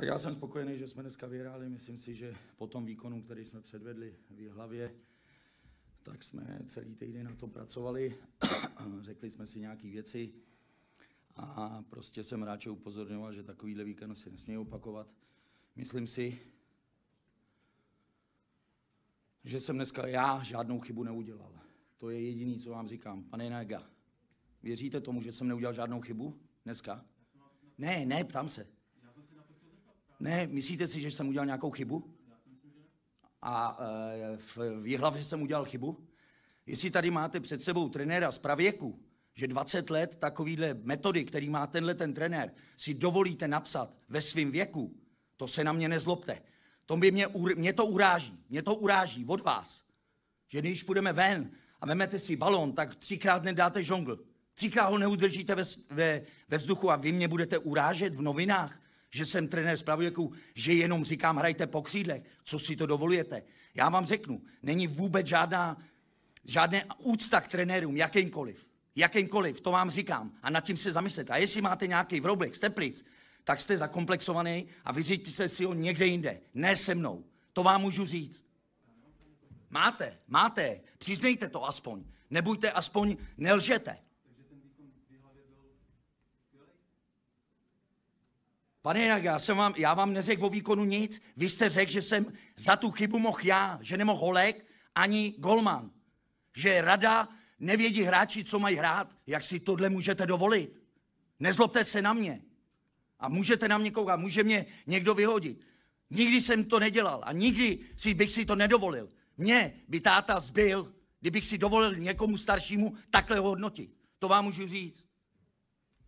Tak já jsem spokojený, že jsme dneska vyhráli. Myslím si, že po tom výkonu, který jsme předvedli v hlavě, tak jsme celý týden na to pracovali. Řekli jsme si nějaké věci a prostě jsem rád, že upozorňoval, že takovýhle výkon se nesmí opakovat. Myslím si, že jsem dneska já žádnou chybu neudělal. To je jediný, co vám říkám. Pane Naga, věříte tomu, že jsem neudělal žádnou chybu dneska? Ne, ne, ptám se. Ne, myslíte si, že jsem udělal nějakou chybu? A e, v, v Jihlavě jsem udělal chybu? Jestli tady máte před sebou trenéra z pravěku, že 20 let takovýhle metody, který má tenhle ten trenér, si dovolíte napsat ve svém věku, to se na mě nezlobte. To by mě, mě to uráží, mě to uráží od vás. Že když půjdeme ven a vemete si balon, tak třikrát nedáte žongl. Třikrát ho neudržíte ve, ve, ve vzduchu a vy mě budete urážet v novinách, že jsem trenér pravěku, že jenom říkám, hrajte po křídlech, co si to dovolujete. Já vám řeknu, není vůbec žádná, žádné úcta k trenérům, jakýmkoliv. Jakýmkoliv, to vám říkám. A nad tím se zamyslete. A jestli máte nějaký vroubek z teplic, tak jste zakomplexovaný a vyřiďte se si ho někde jinde. Ne se mnou. To vám můžu říct. Máte, máte, přiznejte to aspoň. Nebuďte aspoň, nelžete. Pane Jinak, já, jsem vám, já vám neřekl o výkonu nic. Vy jste řekl, že jsem za tu chybu mohl já, že nemohl Holek ani Golman. Že rada nevědí hráči, co mají hrát. Jak si tohle můžete dovolit? Nezlobte se na mě. A můžete na mě koukat, může mě někdo vyhodit. Nikdy jsem to nedělal a nikdy si bych si to nedovolil. Mě by táta zbyl, kdybych si dovolil někomu staršímu takhle hodnotit. To vám můžu říct.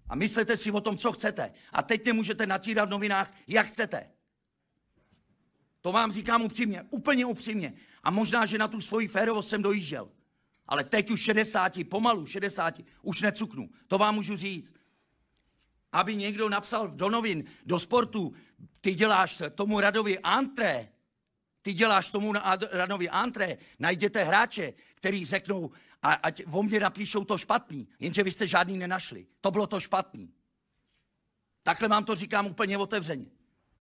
A myslete si o tom, co chcete. A teď můžete natírat v novinách, jak chcete. To vám říkám upřímně, úplně upřímně. A možná, že na tu svoji férovost jsem dojížděl. Ale teď už 60, pomalu 60, už necuknu. To vám můžu říct. Aby někdo napsal do novin, do sportu, ty děláš tomu Radovi antré, ty děláš tomu na Adanovi antré, najděte hráče, který řeknou, a ať o mě napíšou to špatný, jenže vy jste žádný nenašli. To bylo to špatný. Takhle vám to říkám úplně otevřeně.